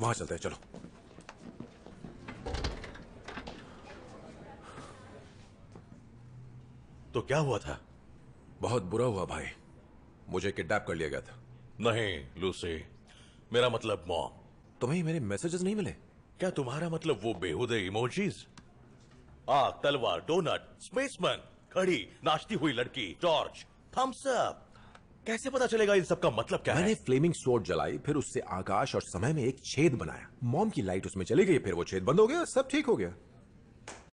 वहां चलते हैं चलो तो क्या हुआ था बहुत बुरा हुआ भाई मुझे किडनैप कर लिया गया था नहीं लूसी मेरा मतलब मॉम तुम्हें मेरे मैसेजेस नहीं मिले क्या तुम्हारा मतलब वो बेहुदे इमोजीज आग तलवार डोनट स्पेसमैन खड़ी नाचती हुई लड़की टॉर्च थम्स अप कैसे पता चलेगा इन सबका मतलब क्या मैंने है? फ्लेमिंग स्वॉर्ड जलाई फिर उससे आकाश और समय में एक छेद बनाया मॉम की लाइट उसमें चली गई फिर वो छेद बंद हो गया सब ठीक हो गया